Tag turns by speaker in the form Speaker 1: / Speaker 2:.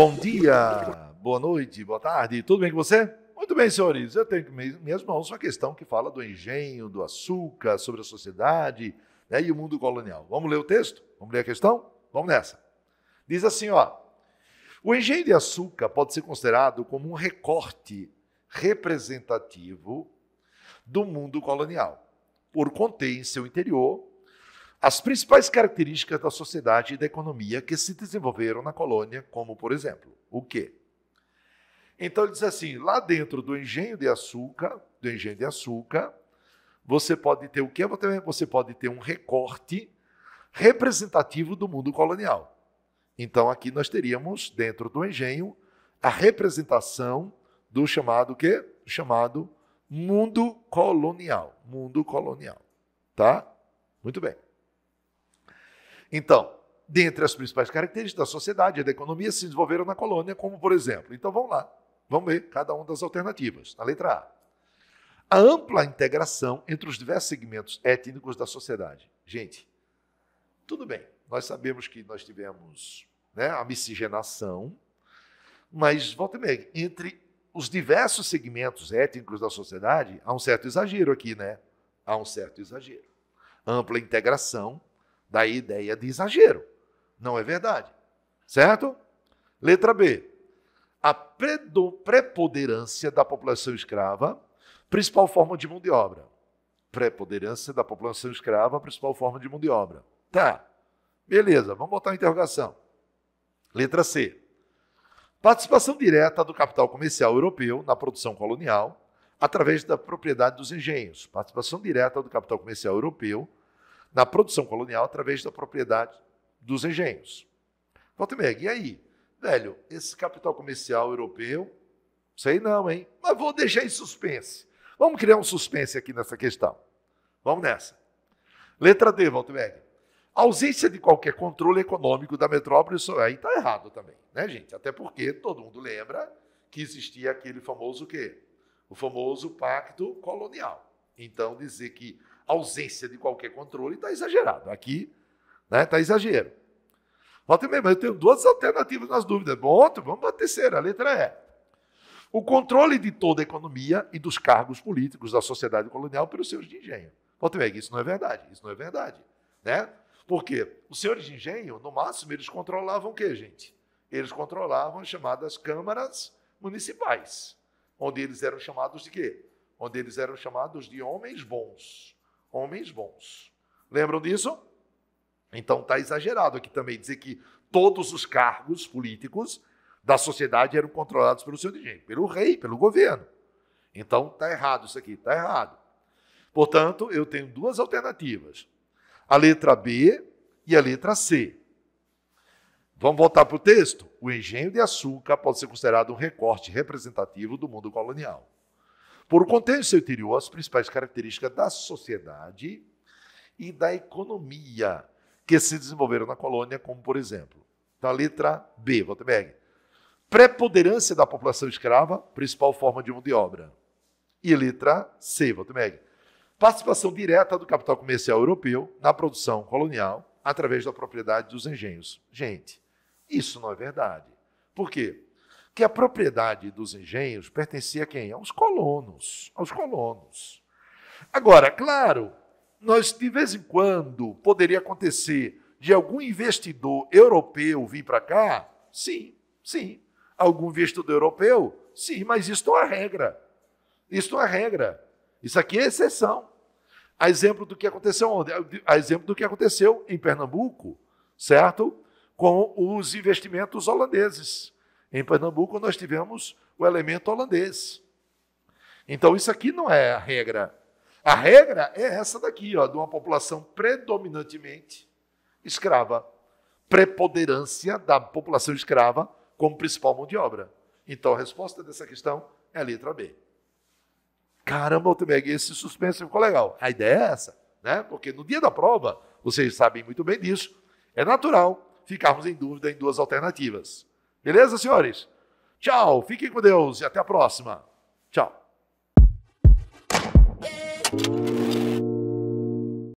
Speaker 1: Bom dia, boa noite, boa tarde, tudo bem com você? Muito bem, senhores, eu tenho minhas mãos uma questão que fala do engenho, do açúcar, sobre a sociedade né, e o mundo colonial. Vamos ler o texto? Vamos ler a questão? Vamos nessa. Diz assim, ó, o engenho de açúcar pode ser considerado como um recorte representativo do mundo colonial, por conter em seu interior as principais características da sociedade e da economia que se desenvolveram na colônia, como, por exemplo, o quê? Então ele diz assim: lá dentro do engenho de açúcar, do engenho de açúcar, você pode ter o quê? Você pode ter um recorte representativo do mundo colonial. Então aqui nós teríamos dentro do engenho a representação do chamado quê? chamado mundo colonial, mundo colonial, tá? Muito bem. Então, dentre as principais características da sociedade e da economia se desenvolveram na colônia, como por exemplo. Então vamos lá, vamos ver cada uma das alternativas. A letra A. A ampla integração entre os diversos segmentos étnicos da sociedade. Gente, tudo bem, nós sabemos que nós tivemos né, a miscigenação, mas volta e meia, entre os diversos segmentos étnicos da sociedade, há um certo exagero aqui, né? Há um certo exagero. Ampla integração Daí ideia de exagero. Não é verdade. Certo? Letra B. A preponderância da população escrava, principal forma de mão de obra. Preponderância da população escrava, principal forma de mão de obra. Tá. Beleza, vamos botar uma interrogação. Letra C. Participação direta do capital comercial europeu na produção colonial, através da propriedade dos engenhos. Participação direta do capital comercial europeu na produção colonial através da propriedade dos engenhos. Valtemeg, e aí? Velho, esse capital comercial europeu, sei não, hein? Mas vou deixar em suspense. Vamos criar um suspense aqui nessa questão. Vamos nessa. Letra D, Valtemeg. Ausência de qualquer controle econômico da metrópole, isso aí está errado também, né, gente? Até porque todo mundo lembra que existia aquele famoso quê? O famoso pacto colonial. Então, dizer que ausência de qualquer controle está exagerado. Aqui está né, tá exagero. Volta mesmo, eu tenho duas alternativas nas dúvidas. Bom, outro, vamos para a terceira, a letra é. O controle de toda a economia e dos cargos políticos da sociedade colonial pelos senhores de engenho. Volta bem, isso não é verdade, isso não é verdade. Né? Porque os senhores de engenho, no máximo, eles controlavam o quê, gente? Eles controlavam as chamadas câmaras municipais, onde eles eram chamados de quê? Onde eles eram chamados de homens bons homens bons. Lembram disso? Então está exagerado aqui também dizer que todos os cargos políticos da sociedade eram controlados pelo seu dirigente, pelo rei, pelo governo. Então está errado isso aqui, está errado. Portanto, eu tenho duas alternativas: a letra B e a letra C. Vamos voltar para o texto? O engenho de açúcar pode ser considerado um recorte representativo do mundo colonial. Por contexto, seu interior as principais características da sociedade e da economia que se desenvolveram na colônia, como, por exemplo, na tá letra B, Waltenberg. Preponderância da população escrava, principal forma de mão de obra. E letra C, Waltenberg. Participação direta do capital comercial europeu na produção colonial através da propriedade dos engenhos. Gente, isso não é verdade. Por quê? que a propriedade dos engenhos pertencia a quem? Aos colonos, aos colonos. Agora, claro, nós de vez em quando poderia acontecer de algum investidor europeu vir para cá? Sim, sim. Algum investidor europeu? Sim, mas isso não é regra. Isso não é regra. Isso aqui é exceção. A exemplo do que aconteceu onde? A exemplo do que aconteceu em Pernambuco, certo? Com os investimentos holandeses. Em Pernambuco, nós tivemos o elemento holandês. Então, isso aqui não é a regra. A regra é essa daqui, ó, de uma população predominantemente escrava. Preponderância da população escrava como principal mão de obra. Então, a resposta dessa questão é a letra B. Caramba, eu esse suspense ficou legal. A ideia é essa, né? Porque no dia da prova, vocês sabem muito bem disso, é natural ficarmos em dúvida em duas alternativas. Beleza, senhores? Tchau, fiquem com Deus e até a próxima. Tchau.